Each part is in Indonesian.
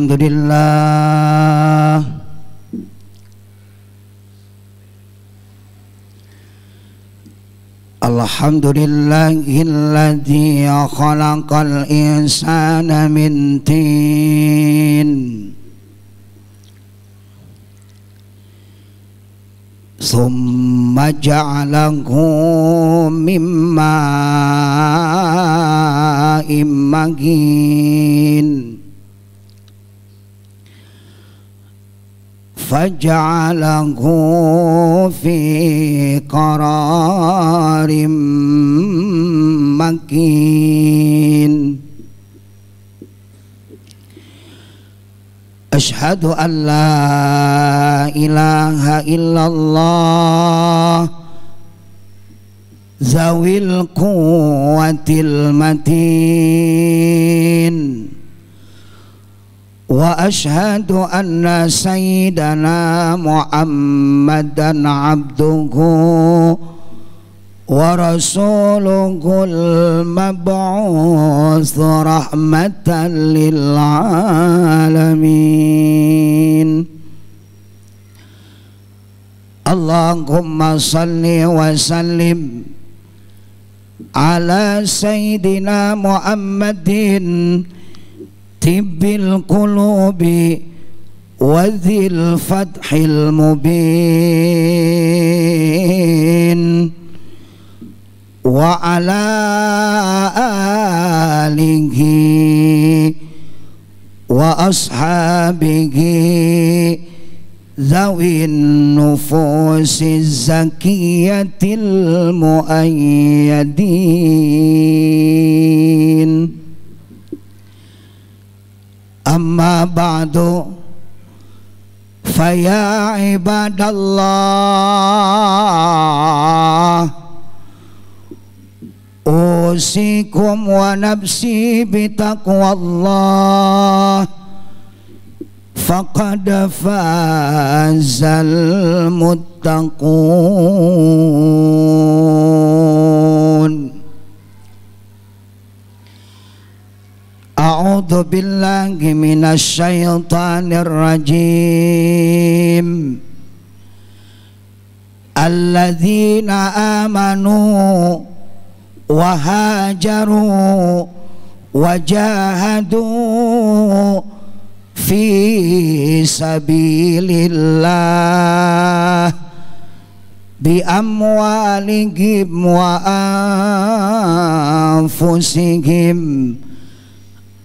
Alhamdulillah Alhamdulillahilladzi khalaqal insana min tin ثم جعله من ماء مهين فجعله في قرار مكين أشهد أن لا إله إلا الله ذوي القوة المتين واشهد ان سيدنا محمدا عبده ورسوله المبعوث رحمه للعالمين اللهم صل وسلم على سيدنا محمد طب القلوب وذي الفتح المبين وعلى آله وأصحابه ذوي النفوس الزكية المؤيدين أما بعد فيا عباد الله أوصيكم ونفسي بتقوى الله فقد فاز المتقون أعوذ بالله من الشيطان الرجيم الذين آمنوا وهاجروا وجاهدوا في سبيل الله بأموالهم وأنفسهم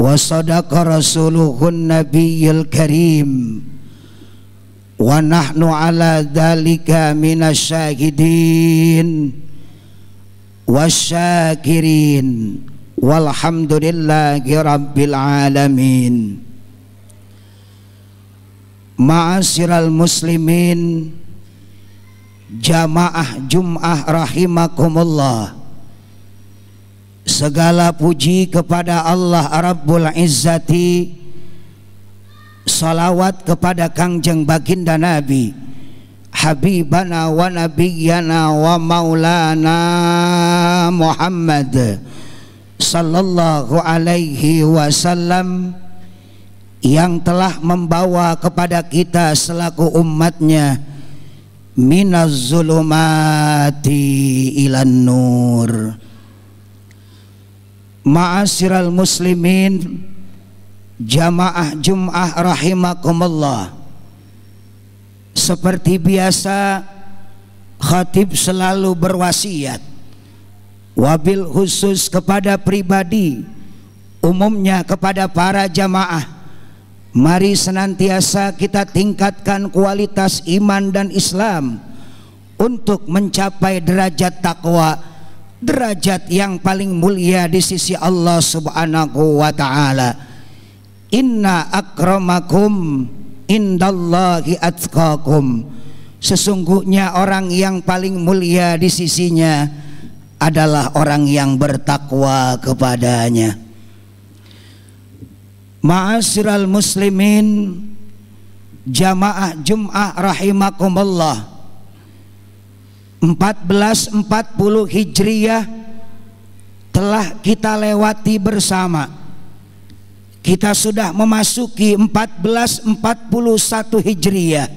وصدق رسوله النبي الكريم ونحن على ذلك من الشاهدين والشاكرين والحمد لله رب العالمين معاشر المسلمين جماعة جمعة رحمكم الله Segala puji kepada Allah Rabbul Izzati Salawat kepada Kangjeng Baginda Nabi Habibana wa Nabiyana wa Maulana Muhammad Sallallahu alaihi wasallam Yang telah membawa kepada kita selaku umatnya Minaz zulumati ilan nur Ma'asyiral muslimin Jamaah Jum'ah rahimakumullah Seperti biasa Khatib selalu berwasiat Wabil khusus kepada pribadi Umumnya kepada para jamaah Mari senantiasa kita tingkatkan kualitas iman dan Islam untuk mencapai derajat takwa derajat yang paling mulia di sisi Allah Subhanahu wa taala. Inna akramakum indallahi atqakum. Sesungguhnya orang yang paling mulia di sisinya adalah orang yang bertakwa kepadanya. Ma'asyiral muslimin jamaah Jumat rahimakumullah 1440 Hijriah telah kita lewati bersama. Kita sudah memasuki 1441 Hijriah.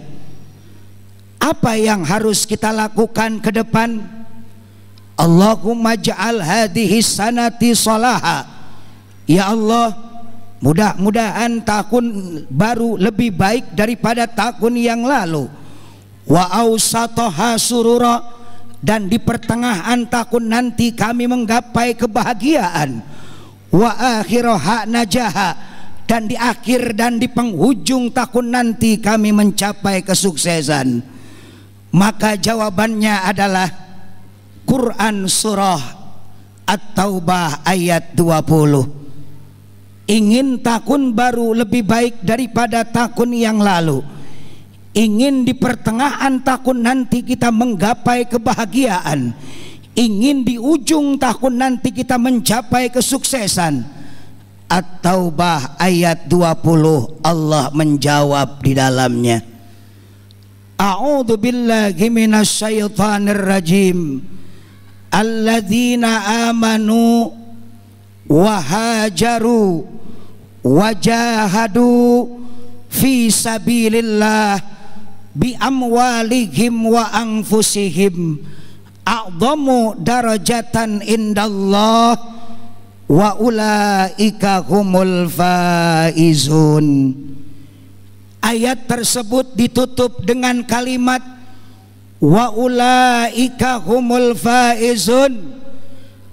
Apa yang harus kita lakukan ke depan? Allahumma ja'al hadhihi sanati salaha. Ya Allah, mudah-mudahan tahun baru lebih baik daripada tahun yang lalu wa ausatoha surura dan di pertengahan tahun nanti kami menggapai kebahagiaan wa akhiroha najaha dan di akhir dan di penghujung tahun nanti kami mencapai kesuksesan maka jawabannya adalah Quran surah At-Taubah ayat 20 ingin tahun baru lebih baik daripada tahun yang lalu ingin di pertengahan tahun nanti kita menggapai kebahagiaan ingin di ujung tahun nanti kita mencapai kesuksesan At-Taubah ayat 20 Allah menjawab di dalamnya A'udzu billahi minasyaitonir rajim Alladzina amanu wahajaru wajahadu fi sabilillah bi amwalihim wa anfusihim a'dhamu darajatan indallah wa ulaika humul faizun ayat tersebut ditutup dengan kalimat wa ulaika humul faizun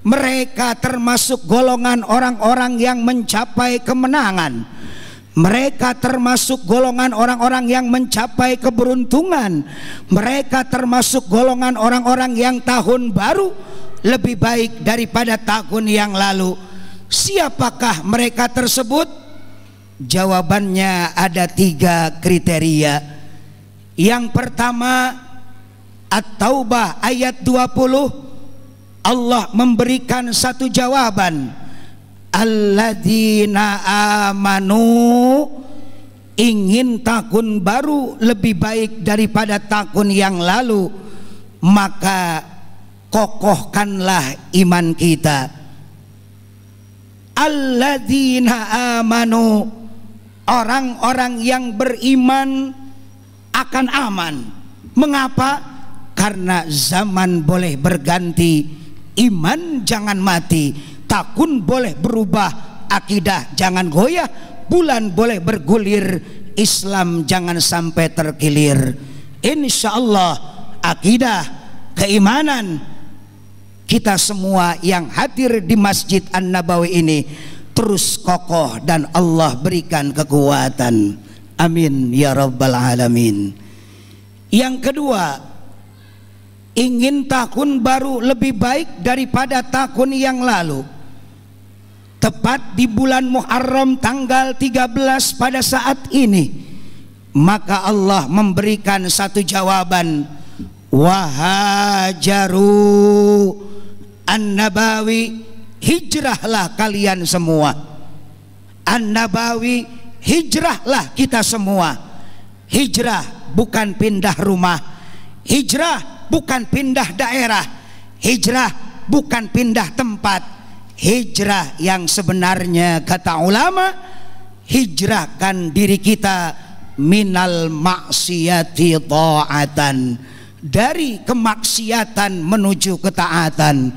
mereka termasuk golongan orang-orang yang mencapai kemenangan mereka termasuk golongan orang-orang yang mencapai keberuntungan. Mereka termasuk golongan orang-orang yang tahun baru lebih baik daripada tahun yang lalu. Siapakah mereka tersebut? Jawabannya ada tiga kriteria. Yang pertama, At-Taubah ayat 20 Allah memberikan satu jawaban alladzina amanu ingin tahun baru lebih baik daripada tahun yang lalu maka kokohkanlah iman kita alladzina amanu orang-orang yang beriman akan aman mengapa karena zaman boleh berganti iman jangan mati Tahun boleh berubah akidah jangan goyah bulan boleh bergulir Islam jangan sampai terkilir Insya Allah akidah keimanan kita semua yang hadir di Masjid An Nabawi ini terus kokoh dan Allah berikan kekuatan amin ya rabbal alamin yang kedua ingin tahun baru lebih baik daripada tahun yang lalu tepat di bulan Muharram tanggal 13 pada saat ini maka Allah memberikan satu jawaban wahajaru an-nabawi hijrahlah kalian semua an-nabawi hijrahlah kita semua hijrah bukan pindah rumah hijrah bukan pindah daerah hijrah bukan pindah tempat hijrah yang sebenarnya kata ulama hijrahkan diri kita minal maksiati ta'atan dari kemaksiatan menuju ketaatan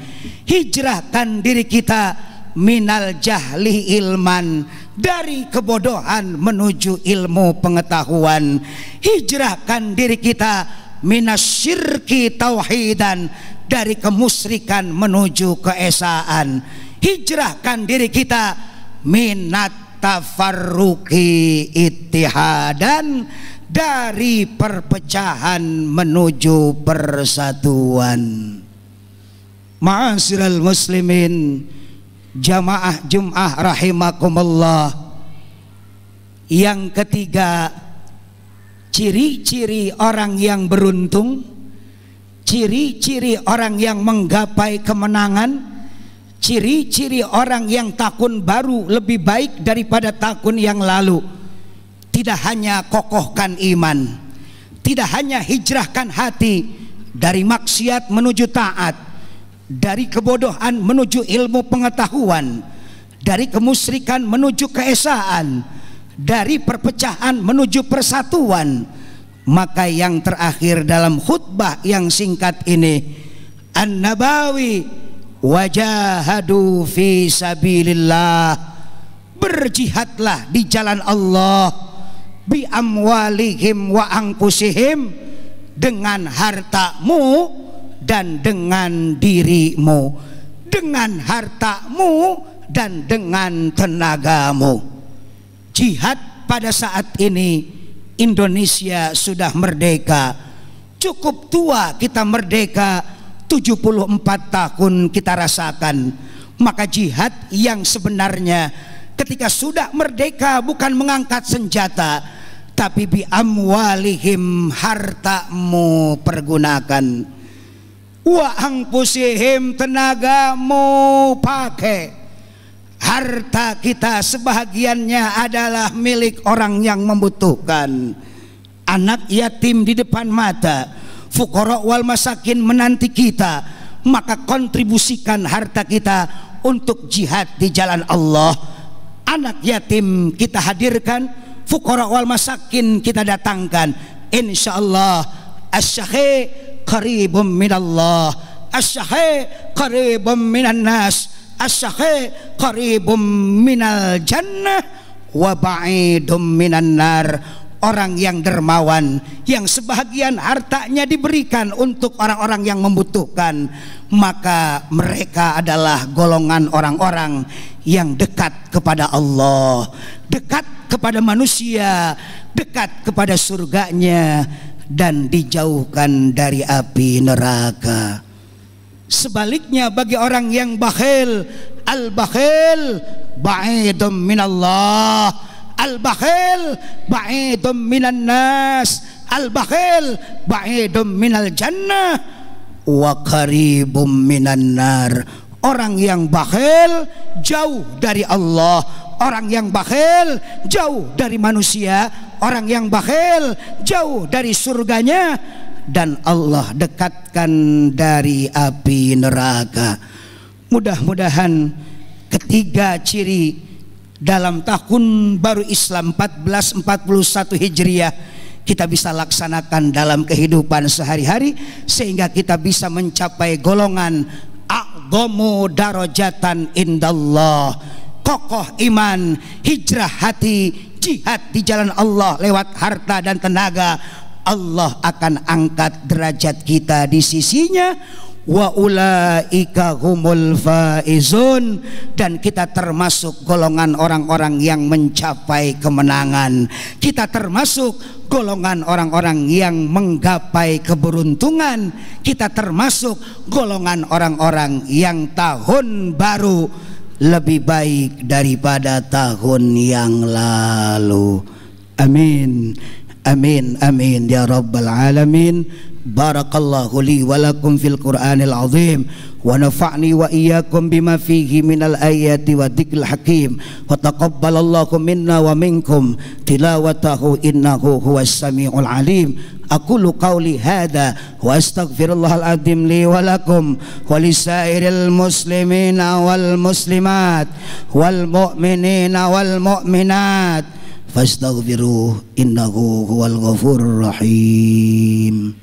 hijrahkan diri kita minal jahli ilman dari kebodohan menuju ilmu pengetahuan hijrahkan diri kita minas syirki tauhidan dari kemusrikan menuju keesaan hijrahkan diri kita minat tafarruki ittihadan dari perpecahan menuju persatuan ma'asyiral muslimin jamaah jum'ah rahimakumullah yang ketiga ciri-ciri orang yang beruntung ciri-ciri orang yang menggapai kemenangan ciri-ciri orang yang takun baru lebih baik daripada takun yang lalu tidak hanya kokohkan iman tidak hanya hijrahkan hati dari maksiat menuju taat dari kebodohan menuju ilmu pengetahuan dari kemusyrikan menuju keesaan dari perpecahan menuju persatuan maka yang terakhir dalam khutbah yang singkat ini An-Nabawi wajahadu fi sabilillah berjihadlah di jalan Allah bi amwalihim wa angpusihim dengan hartamu dan dengan dirimu dengan hartamu dan dengan tenagamu jihad pada saat ini Indonesia sudah merdeka cukup tua kita merdeka 74 tahun kita rasakan maka jihad yang sebenarnya ketika sudah merdeka bukan mengangkat senjata tapi bi amwalihim hartamu pergunakan wa angpusihim tenagamu pakai harta kita sebahagiannya adalah milik orang yang membutuhkan anak yatim di depan mata fukara wal masakin menanti kita maka kontribusikan harta kita untuk jihad di jalan Allah anak yatim kita hadirkan fukara wal masakin kita datangkan insyaallah asyahi karibum minallah asyahi karibum minan nas asyahi qaribum minal jannah wa ba'idum minan nar orang yang dermawan yang sebahagian hartanya diberikan untuk orang-orang yang membutuhkan maka mereka adalah golongan orang-orang yang dekat kepada Allah dekat kepada manusia dekat kepada surganya dan dijauhkan dari api neraka sebaliknya bagi orang yang bakhil al bakhil ba'idum minallah al-bakhil ba'idum minan nas al-bakhil ba'idum minal jannah wa qaribum minan nar orang yang bakhil jauh dari Allah orang yang bakhil jauh dari manusia orang yang bakhil jauh dari surganya dan Allah dekatkan dari api neraka mudah-mudahan ketiga ciri dalam tahun baru Islam 1441 Hijriah kita bisa laksanakan dalam kehidupan sehari-hari sehingga kita bisa mencapai golongan a'dhamu darajatan indallah kokoh iman hijrah hati jihad di jalan Allah lewat harta dan tenaga Allah akan angkat derajat kita di sisinya wa ulaika humul faizun dan kita termasuk golongan orang-orang yang mencapai kemenangan kita termasuk golongan orang-orang yang menggapai keberuntungan kita termasuk golongan orang-orang yang tahun baru lebih baik daripada tahun yang lalu amin amin amin ya rabbal alamin بارك الله لي ولكم في القرآن العظيم ونفعني وإياكم بما فيه من الآيات والذكر الحكيم وتقبل الله منا ومنكم تلاوته إنه هو السميع العليم أقول قولي هذا وأستغفر الله العظيم لي ولكم ولسائر المسلمين والمسلمات والمؤمنين والمؤمنات فاستغفروه إنه هو الغفور الرحيم